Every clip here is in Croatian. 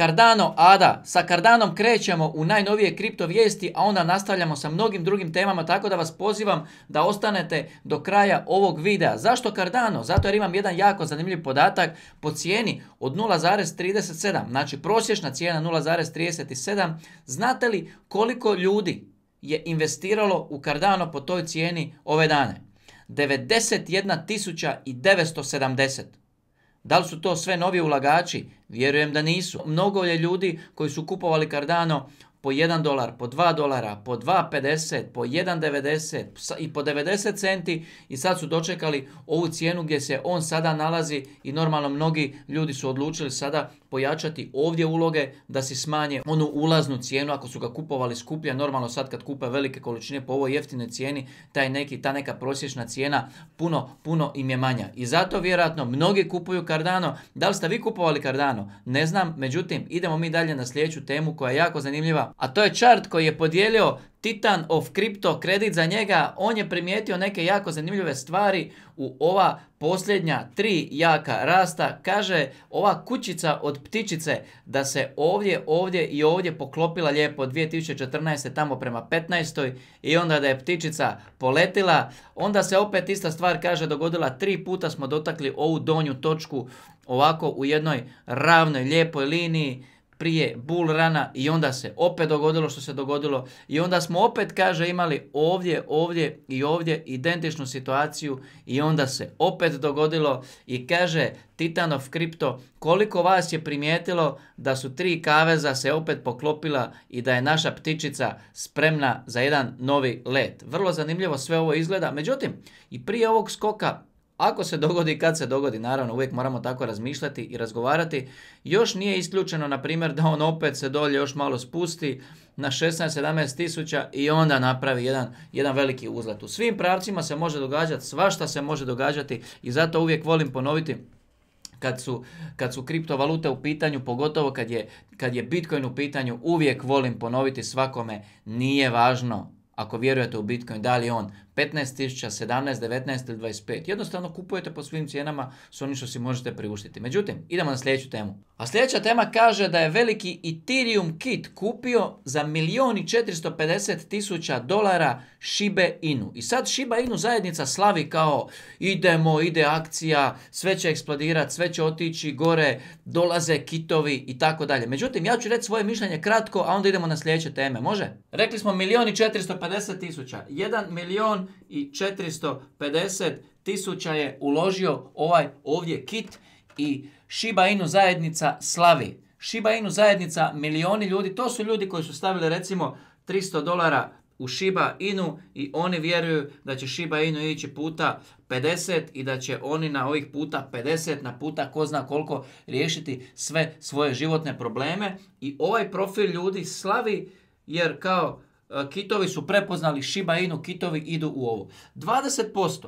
Cardano ADA. Sa Cardanom krećemo u najnovije kripto vijesti, a onda nastavljamo sa mnogim drugim temama, tako da vas pozivam da ostanete do kraja ovog videa. Zašto Cardano? Zato jer imam jedan jako zanimljiv podatak po cijeni od 0,37, znači prosječna cijena 0,37. Znate li koliko ljudi je investiralo u Cardano po toj cijeni ove dane? 91.970. Da li su to sve novi ulagači? Vjerujem da nisu. Mnogo je ljudi koji su kupovali Cardano po 1 dolar, po 2 dolara, po 2,50, po 1,90 i po 90 centi i sad su dočekali ovu cijenu gdje se on sada nalazi i normalno mnogi ljudi su odlučili sada pojačati ovdje uloge da si smanje onu ulaznu cijenu ako su ga kupovali skuplje, normalno sad kad kupe velike količine po ovoj jeftinoj cijeni, taj neki, ta neka prosječna cijena puno, puno im je manja. I zato vjerojatno mnogi kupuju Cardano. Da li ste vi kupovali Cardano? Ne znam, međutim idemo mi dalje na sljedeću temu koja je jako zanimljiva a to je čart koji je podijelio Titan of Crypto kredit za njega, on je primijetio neke jako zanimljive stvari u ova posljednja tri jaka rasta. Kaže ova kućica od ptičice da se ovdje, ovdje i ovdje poklopila lijepo 2014. tamo prema 15. i onda da je ptičica poletila. Onda se opet ista stvar kaže dogodila, tri puta smo dotakli ovu donju točku ovako u jednoj ravnoj lijepoj liniji prije bull rana i onda se opet dogodilo što se dogodilo i onda smo opet kaže imali ovdje, ovdje i ovdje identičnu situaciju i onda se opet dogodilo i kaže Titanov kripto koliko vas je primijetilo da su tri kaveza se opet poklopila i da je naša ptičica spremna za jedan novi let. Vrlo zanimljivo sve ovo izgleda. Međutim, i prije ovog skoka ako se dogodi, kad se dogodi, naravno uvijek moramo tako razmišljati i razgovarati. Još nije isključeno, na primjer, da on opet se dolje još malo spusti na 16-17 tisuća i onda napravi jedan, jedan veliki uzlet. U svim pravcima se može događati, svašta se može događati i zato uvijek volim ponoviti kad su, kad su kriptovalute u pitanju, pogotovo kad je, kad je Bitcoin u pitanju, uvijek volim ponoviti svakome, nije važno ako vjerujete u Bitcoin, da li on 15.000, tisuća, 17, 19 ili Jednostavno kupujete po svim cijenama s onim što si možete priuštiti. Međutim, idemo na sljedeću temu. A sljedeća tema kaže da je veliki Ethereum kit kupio za 1.450.000 dolara Shiba Inu. I sad Shiba Inu zajednica slavi kao idemo, ide akcija, sve će eksplodirati, sve će otići gore, dolaze kitovi i tako dalje. Međutim, ja ću reći svoje mišljenje kratko, a onda idemo na sljedeće teme. Može? Rekli smo 1.450.000, i jedan i 450 tisuća je uložio ovaj ovdje kit i Shiba Inu zajednica slavi. Shiba Inu zajednica, milioni ljudi, to su ljudi koji su stavili recimo 300 dolara u Shiba Inu i oni vjeruju da će Shiba Inu ići puta 50 i da će oni na ovih puta 50, na puta ko zna koliko riješiti sve svoje životne probleme. I ovaj profil ljudi slavi jer kao E, kitovi su prepoznali Shiba Inu, kitovi idu u ovo. 20%.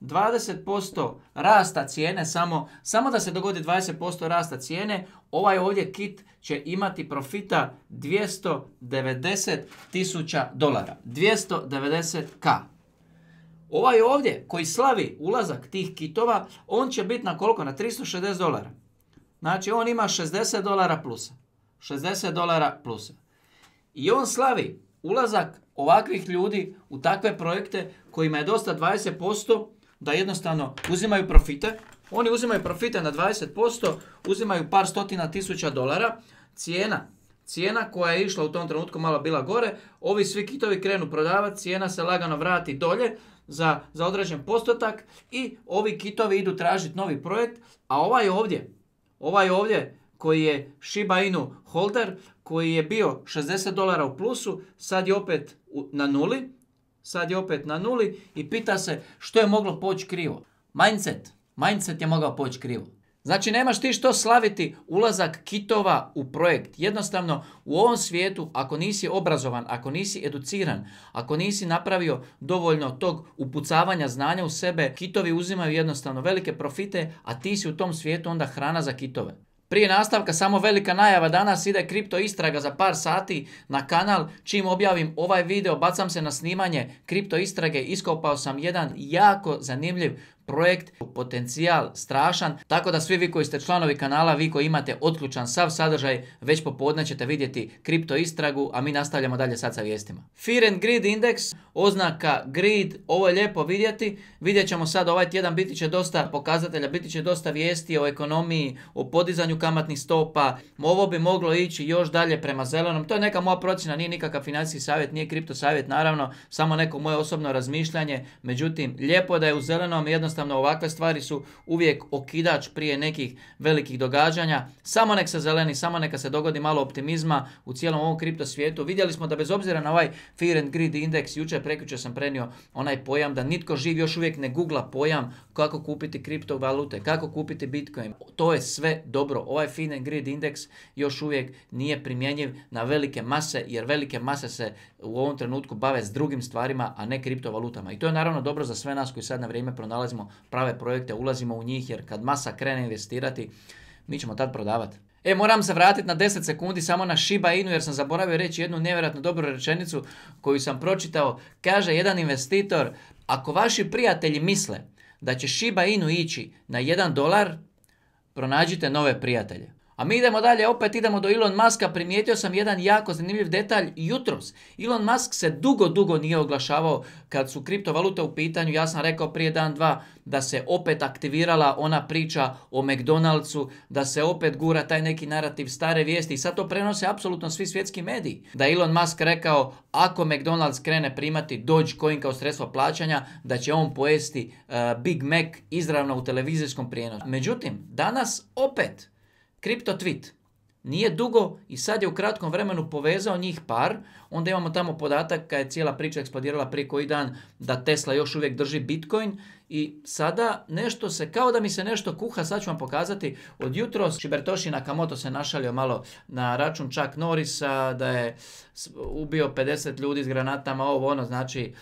20% rasta cijene, samo, samo da se dogodi 20% rasta cijene, ovaj ovdje kit će imati profita 290 tisuća dolara. 290k. Ovaj ovdje koji slavi ulazak tih kitova, on će biti na koliko? Na 360 dolara. Znači on ima 60 dolara plusa. 60 dolara plusa. I on slavi ulazak ovakvih ljudi u takve projekte kojima je dosta 20% da jednostavno uzimaju profite, oni uzimaju profite na 20%, uzimaju par stotina tisuća dolara, cijena Cijena koja je išla u tom trenutku malo bila gore, ovi svi kitovi krenu prodavati, cijena se lagano vrati dolje za, za određen postotak i ovi kitovi idu tražiti novi projekt, a ovaj ovdje, ovaj ovdje koji je Shiba Inu holder, koji je bio 60 dolara u plusu, sad je opet na nuli, sad je opet na nuli i pita se što je moglo poći krivo. Mindset, mindset je mogao poći krivo. Znači nemaš ti što slaviti ulazak kitova u projekt. Jednostavno u ovom svijetu ako nisi obrazovan, ako nisi educiran, ako nisi napravio dovoljno tog upucavanja znanja u sebe, kitovi uzimaju jednostavno velike profite, a ti si u tom svijetu onda hrana za kitove. Prije nastavka samo velika najava danas ide kripto istraga za par sati na kanal. Čim objavim ovaj video bacam se na snimanje kripto istrage. Iskopao sam jedan jako zanimljiv projekt, potencijal strašan, tako da svi vi koji ste članovi kanala, vi koji imate otključan sav sadržaj, već popodne ćete vidjeti kripto istragu, a mi nastavljamo dalje sad sa vijestima. Fear and Greed Index, oznaka Greed, ovo je lijepo vidjeti, vidjet ćemo sad ovaj tjedan, biti će dosta pokazatelja, biti će dosta vijesti o ekonomiji, o podizanju kamatnih stopa, ovo bi moglo ići još dalje prema zelenom, to je neka moja procjena, nije nikakav financijski savjet, nije kripto savjet, naravno, samo neko moje osobno razmišljanje, međutim, lijepo da je u zelenom, jednostavno jednostavno ovakve stvari su uvijek okidač prije nekih velikih događanja. Samo nek se zeleni, samo neka se dogodi malo optimizma u cijelom ovom kripto svijetu. Vidjeli smo da bez obzira na ovaj Fear and Greed indeks, jučer prekjučer sam prenio onaj pojam da nitko živ još uvijek ne googla pojam kako kupiti kriptovalute, kako kupiti bitcoin. To je sve dobro. Ovaj Fear and Greed indeks još uvijek nije primjenjiv na velike mase, jer velike mase se u ovom trenutku bave s drugim stvarima, a ne kriptovalutama. I to je naravno dobro za sve nas koji sad na vrijeme pronalazimo prave projekte, ulazimo u njih jer kad masa krene investirati, mi ćemo tad prodavati. E, moram se vratiti na 10 sekundi samo na Shiba Inu jer sam zaboravio reći jednu nevjerojatno dobru rečenicu koju sam pročitao. Kaže jedan investitor, ako vaši prijatelji misle da će Shiba Inu ići na 1 dolar, pronađite nove prijatelje. A mi idemo dalje, opet idemo do Elon Muska, primijetio sam jedan jako zanimljiv detalj jutros. Elon Musk se dugo, dugo nije oglašavao kad su kriptovalute u pitanju. Ja sam rekao prije dan, dva da se opet aktivirala ona priča o McDonald'su, da se opet gura taj neki narativ stare vijesti i sad to prenose apsolutno svi svjetski mediji. Da je Elon Musk rekao ako McDonald's krene primati Dogecoin kao sredstvo plaćanja, da će on pojesti eh, Big Mac izravno u televizijskom prijenosu. Međutim, danas opet Kripto tweet. Nije dugo i sad je u kratkom vremenu povezao njih par. Onda imamo tamo podatak kada je cijela priča eksplodirala prije koji dan da Tesla još uvijek drži Bitcoin. I sada nešto se, kao da mi se nešto kuha, sad ću vam pokazati. Od jutros Šibertoši Nakamoto se našalio malo na račun Chuck Norrisa, da je ubio 50 ljudi s granatama, ovo ono, znači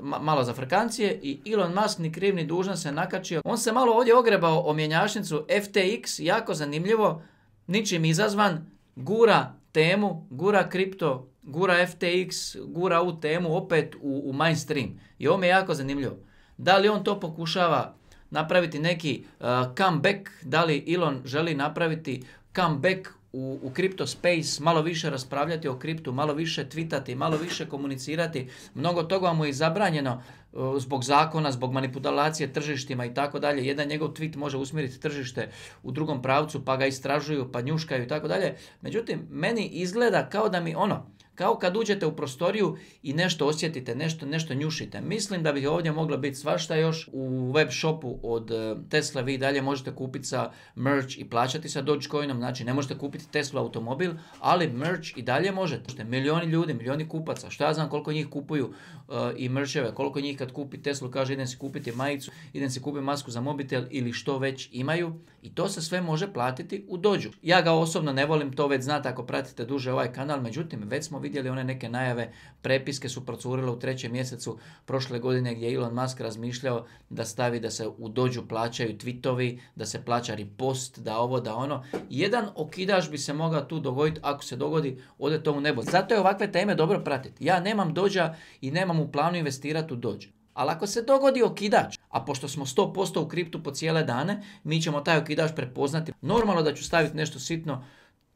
malo za frkancije i Elon Musk ni kriv dužan se nakačio. On se malo ovdje ogrebao o FTX, jako zanimljivo, ničim izazvan, gura temu, gura kripto, gura FTX, gura u temu opet u, mainstream. I ovo je jako zanimljivo. Da li on to pokušava napraviti neki uh, comeback, da li Elon želi napraviti comeback u, u kripto space, malo više raspravljati o kriptu, malo više twitati, malo više komunicirati. Mnogo toga mu je zabranjeno e, zbog zakona, zbog manipulacije tržištima i tako dalje. Jedan njegov tweet može usmjeriti tržište u drugom pravcu, pa ga istražuju, pa njuškaju i tako dalje. Međutim, meni izgleda kao da mi ono, kao kad uđete u prostoriju i nešto osjetite, nešto, nešto njušite. Mislim da bi ovdje moglo biti svašta još. U web shopu od e, Tesla vi dalje možete kupiti sa merch i plaćati sa Dogecoinom. Znači ne možete kupiti Tesla automobil, ali merch i dalje možete. Milioni ljudi, milioni kupaca. Šta ja znam koliko njih kupuju e, i mercheve, koliko njih kad kupi Tesla kaže idem si kupiti majicu, idem si kupiti masku za mobitel ili što već imaju. I to se sve može platiti u dođu. Ja ga osobno ne volim, to već znate ako pratite duže ovaj kanal, međutim već smo vidjeli one neke najave, prepiske su procurile u trećem mjesecu prošle godine gdje Elon Musk razmišljao da stavi da se u dođu plaćaju tweetovi, da se plaća repost, da ovo, da ono. Jedan okidaš bi se mogao tu dogoditi, ako se dogodi, ode to u nebo. Zato je ovakve teme dobro pratiti. Ja nemam dođa i nemam u planu investirati u dođu. Ali ako se dogodi okidač, a pošto smo 100% u kriptu po cijele dane, mi ćemo taj okidač prepoznati. Normalno da ću staviti nešto sitno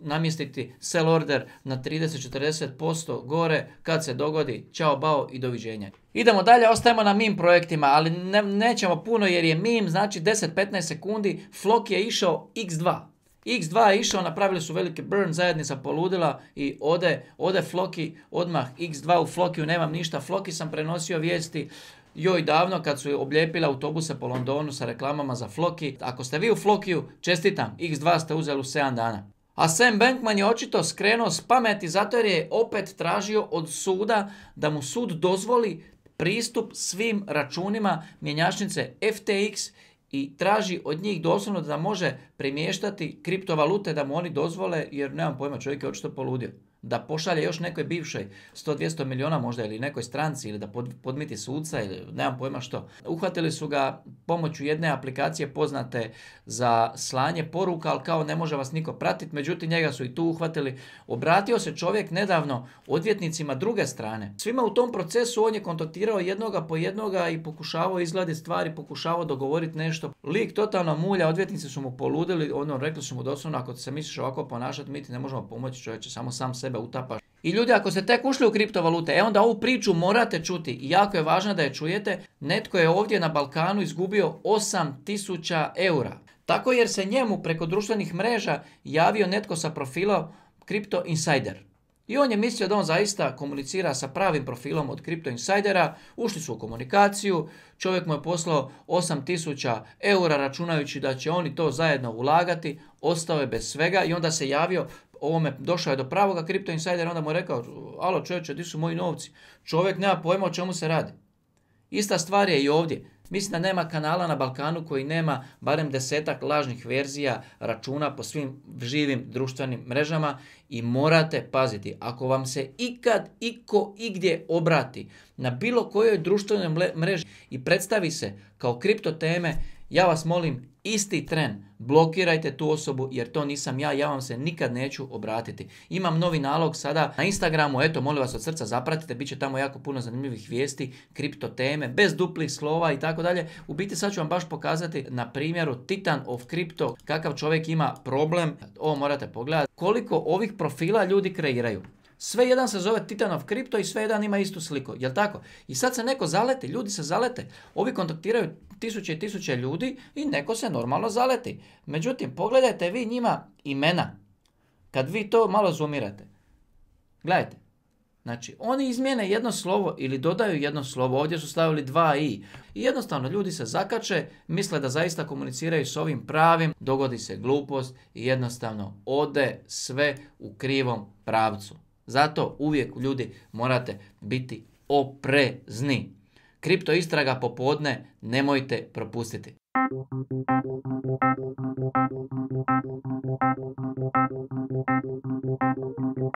namjestiti sell order na 30-40% gore kad se dogodi. Ćao, bao i doviđenja. Idemo dalje, ostajemo na mim projektima, ali nećemo puno jer je mim, znači 10-15 sekundi, Flok je išao x2. X2 je išao, napravili su veliki burn, zajednica poludila i ode, ode Floki odmah. X2 u Flokiju nemam ništa, Floki sam prenosio vijesti joj davno kad su oblijepili autobuse po Londonu sa reklamama za Floki. Ako ste vi u Flokiju, čestitam, X2 ste uzeli u 7 dana. A Sam Bankman je očito skrenuo s pameti zato jer je opet tražio od suda da mu sud dozvoli pristup svim računima mjenjačnice FTX i traži od njih doslovno da može premještati kriptovalute da mu oni dozvole jer nemam pojma čovjek je očito poludio da pošalje još nekoj bivšoj 100-200 miliona možda ili nekoj stranci ili da podmiti suca ili nemam pojma što. Uhvatili su ga pomoću jedne aplikacije poznate za slanje poruka, ali kao ne može vas niko pratiti, međutim njega su i tu uhvatili. Obratio se čovjek nedavno odvjetnicima druge strane. Svima u tom procesu on je kontaktirao jednoga po jednoga i pokušavao izgledati stvari, pokušavao dogovoriti nešto. Lik totalno mulja, odvjetnici su mu poludili, ono rekli su mu doslovno ako se misliš ovako ponašati mi ti ne možemo pomoći čovječe, samo sam se sebe utapaš. I ljudi, ako ste tek ušli u kriptovalute, e onda ovu priču morate čuti jako je važno da je čujete. Netko je ovdje na Balkanu izgubio 8000 eura. Tako jer se njemu preko društvenih mreža javio netko sa profila Crypto Insider. I on je mislio da on zaista komunicira sa pravim profilom od Crypto Insidera, ušli su u komunikaciju, čovjek mu je poslao 8000 eura računajući da će oni to zajedno ulagati, ostao je bez svega i onda se javio ovome došao je do pravoga kripto insajdera, onda mu je rekao, alo čovječe, di su moji novci? Čovjek nema pojma o čemu se radi. Ista stvar je i ovdje. Mislim da nema kanala na Balkanu koji nema barem desetak lažnih verzija računa po svim živim društvenim mrežama i morate paziti. Ako vam se ikad, iko, igdje obrati na bilo kojoj društvenoj mreži i predstavi se kao kripto teme, ja vas molim isti tren blokirajte tu osobu jer to nisam ja, ja vam se nikad neću obratiti. Imam novi nalog sada na Instagramu, eto molim vas od srca zapratite, bit će tamo jako puno zanimljivih vijesti, kripto teme, bez duplih slova i tako dalje. U biti sad ću vam baš pokazati na primjeru Titan of Crypto kakav čovjek ima problem, ovo morate pogledati, koliko ovih profila ljudi kreiraju. Sve jedan se zove Titanov kripto i sve jedan ima istu sliku, jel tako? I sad se neko zaleti, ljudi se zalete, ovi kontaktiraju tisuće i tisuće ljudi i neko se normalno zaleti. Međutim, pogledajte vi njima imena, kad vi to malo zoomirate. Gledajte, Znači, oni izmijene jedno slovo ili dodaju jedno slovo, ovdje su stavili dva i. I jednostavno, ljudi se zakače, misle da zaista komuniciraju s ovim pravim, dogodi se glupost i jednostavno ode sve u krivom pravcu. Zato uvijek ljudi morate biti oprezni. Kripto istraga popodne nemojte propustiti.